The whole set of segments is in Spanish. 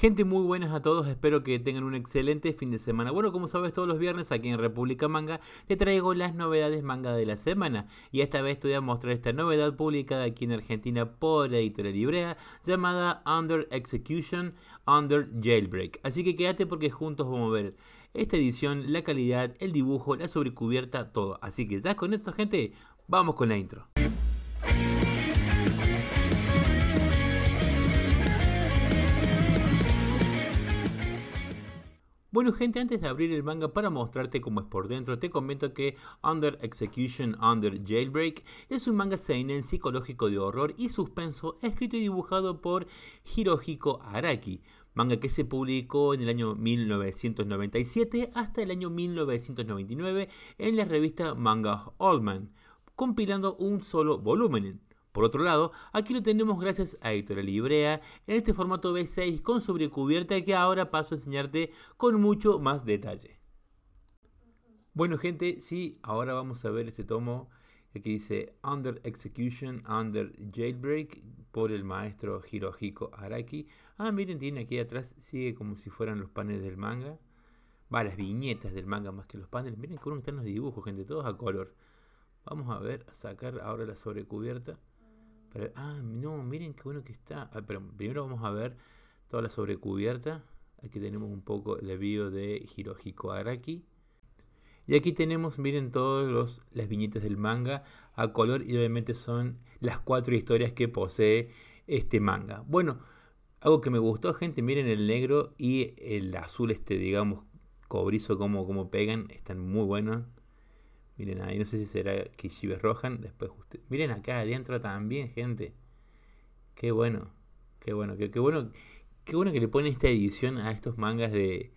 Gente, muy buenas a todos, espero que tengan un excelente fin de semana. Bueno, como sabes, todos los viernes aquí en República Manga te traigo las novedades manga de la semana. Y esta vez te voy a mostrar esta novedad publicada aquí en Argentina por la editorial Librea llamada Under Execution, Under Jailbreak. Así que quédate porque juntos vamos a ver esta edición, la calidad, el dibujo, la sobrecubierta, todo. Así que ya con esto, gente, vamos con la intro. Bueno gente, antes de abrir el manga para mostrarte cómo es por dentro, te comento que Under Execution, Under Jailbreak es un manga seinen psicológico de horror y suspenso escrito y dibujado por Hirohiko Araki manga que se publicó en el año 1997 hasta el año 1999 en la revista Manga Allman, compilando un solo volumen. Por otro lado, aquí lo tenemos gracias a Editorial Librea en este formato B6 con sobrecubierta que ahora paso a enseñarte con mucho más detalle. Bueno gente, sí, ahora vamos a ver este tomo que dice Under Execution, Under Jailbreak por el maestro Hirohiko Araki. Ah, miren, tiene aquí atrás, sigue como si fueran los paneles del manga. Va, las viñetas del manga más que los paneles. Miren cómo están los dibujos, gente, todos a color. Vamos a ver, a sacar ahora la sobrecubierta ah, no, miren qué bueno que está. Ah, pero primero vamos a ver toda la sobrecubierta. Aquí tenemos un poco el bio de Hirohiko Araki. Y aquí tenemos, miren, todas las viñetas del manga a color y obviamente son las cuatro historias que posee este manga. Bueno, algo que me gustó, gente, miren el negro y el azul, este, digamos, cobrizo, como, como pegan, están muy buenos. Miren ahí, no sé si será Kishibe Rohan. Después Miren acá adentro también, gente. Qué bueno. Qué bueno. Qué, bueno. Qué bueno que le ponen esta edición a estos mangas de,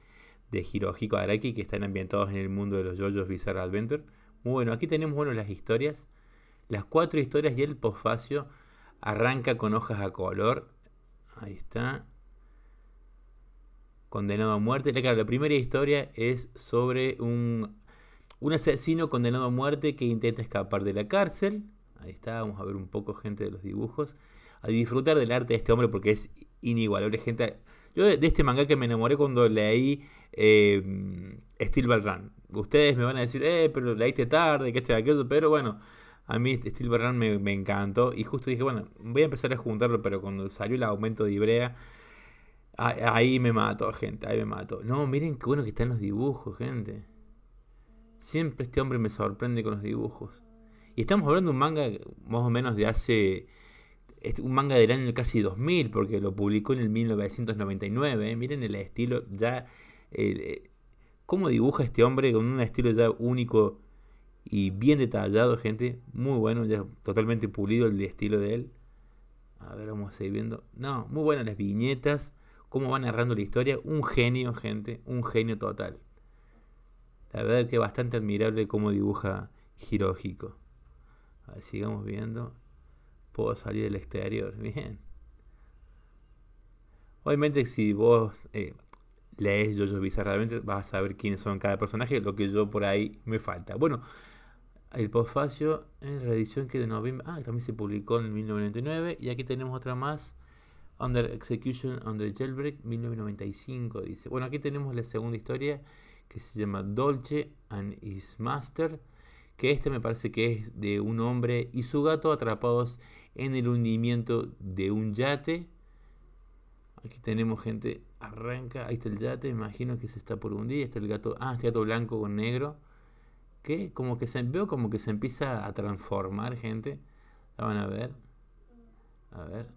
de Hirohiko Araki que están ambientados en el mundo de los JoJo's Bizarre Adventure. Muy bueno, aquí tenemos bueno, las historias. Las cuatro historias y el posfacio arranca con hojas a color. Ahí está. Condenado a muerte. la primera historia es sobre un un asesino condenado a muerte que intenta escapar de la cárcel. Ahí está, vamos a ver un poco gente de los dibujos. A disfrutar del arte de este hombre porque es inigualable. Gente, yo de, este manga que me enamoré cuando leí eh, Steel Ball Run. Ustedes me van a decir, eh, pero leíste tarde, que este, aquello, pero bueno. A mí Steel Ball Run me, encantó y justo dije, bueno, voy a empezar a juntarlo, pero cuando salió el aumento de Ibrea, Ahí me mato. gente, ahí me mató. No, miren qué bueno que están los dibujos, gente. Siempre este hombre me sorprende con los dibujos. Y estamos hablando de un manga más o menos de hace... Este, un manga del año casi 2000, porque lo publicó en el 1999. Miren el estilo ya... Eh, cómo dibuja este hombre con un estilo ya único y bien detallado, gente. Muy bueno, ya totalmente pulido el estilo de él. A ver, vamos a seguir viendo. No, muy buenas las viñetas, cómo va narrando la historia. Un genio, gente, un genio total. La verdad que es bastante admirable cómo dibuja Hirohiko. A ver, sigamos viendo. Puedo salir del exterior. Bien. Obviamente si vos eh, lees Jojo Realmente vas a saber quiénes son cada personaje, lo que yo por ahí me falta. Bueno, el postfacio en edición que de noviembre... Ah, también se publicó en 1999 y aquí tenemos otra más. Under Execution Under Jailbreak 1995 dice. Bueno, aquí tenemos la segunda historia que se llama Dolce and His Master, que este me parece que es de un hombre y su gato atrapados en el hundimiento de un yate. Aquí tenemos gente, arranca, ahí está el yate, imagino que se está por hundir, está el gato, ah, este gato blanco con negro, que como que se, veo como que se empieza a transformar, gente, la van a ver, a ver,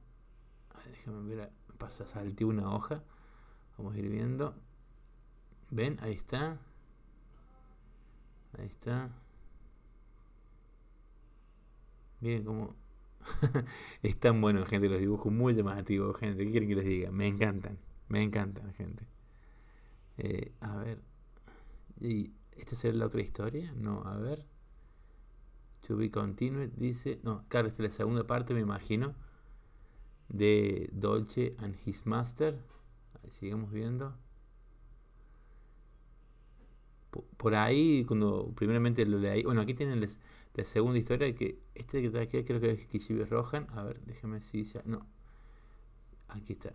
déjame ver, pasa, una hoja, vamos a ir viendo, ¿Ven? Ahí está. Ahí está. Miren cómo... Están buenos, gente, los dibujos muy llamativos, gente. ¿Qué quieren que les diga? Me encantan, me encantan, gente. Eh, a ver. ¿Y esta será la otra historia? No, a ver. To be continued, dice. No, claro, esta es la segunda parte, me imagino. De Dolce and His Master. Ahí, sigamos viendo por ahí, cuando primeramente lo leí, bueno, aquí tienen la segunda historia, que este que está aquí creo que es Kishibe Rohan, a ver, déjeme si ya, no, aquí está,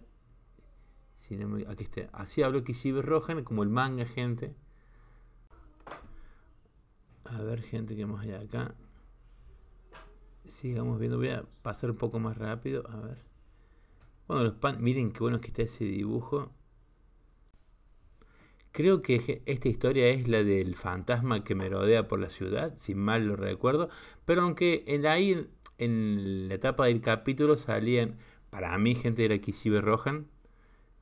aquí está, así habló Kishibe Rohan, como el manga, gente, a ver, gente, que más hay acá, sigamos viendo, voy a pasar un poco más rápido, a ver, bueno, los pan, miren qué bueno que está ese dibujo, Creo que esta historia es la del fantasma que me rodea por la ciudad, si mal lo recuerdo, pero aunque en ahí en la etapa del capítulo salían, para mí, gente era la Kishibe Rohan,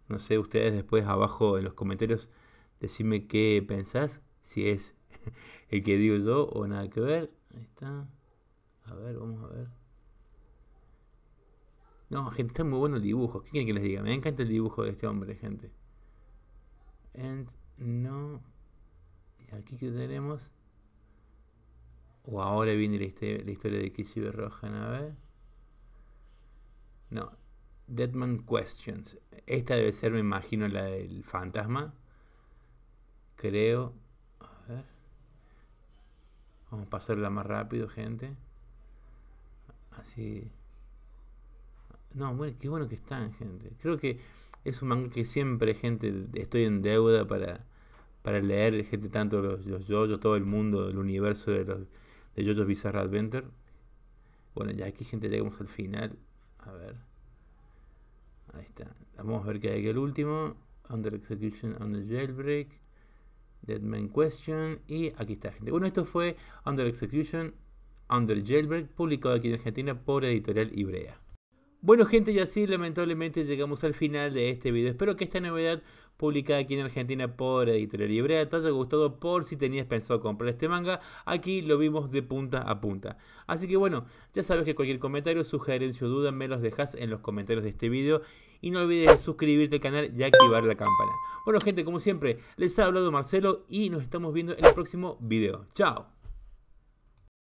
no sé, ustedes después abajo en los comentarios decime qué pensás, si es el que digo yo o nada que ver. Ahí está. A ver, vamos a ver. No, gente, está muy bueno el dibujo. ¿Qué quieren que les diga? Me encanta el dibujo de este hombre, gente. And no. Aquí que tenemos. O ahora viene la, historia, de Kishi Rohan, a ver. No. Deadman Questions. Esta debe ser, me imagino, la del fantasma. Creo. A ver. Vamos a pasarla más rápido, gente. Así. No, bueno, qué bueno que están, gente. Creo que es un manga que siempre, gente, estoy en deuda para, para leer, gente, tanto los, los yo todo el mundo, el universo de los de yoyos Bizarre Adventure. Bueno, ya aquí, gente, llegamos al final. A ver. Ahí está. Vamos a ver qué hay aquí el último. Under Execution Under Jailbreak. Dead Man Question. Y aquí está, gente. Bueno, esto fue Under Execution, Under Jailbreak, publicado aquí en Argentina por Editorial Ibrea. Bueno gente, y así lamentablemente llegamos al final de este video. Espero que esta novedad publicada aquí en Argentina por Editorial Librea te haya gustado por si tenías pensado comprar este manga. Aquí lo vimos de punta a punta. Así que bueno, ya sabes que cualquier comentario, sugerencia o duda me los dejas en los comentarios de este video. Y no olvides suscribirte al canal y activar la campana. Bueno gente, como siempre, les ha hablado Marcelo y nos estamos viendo en el próximo video. ¡Chao!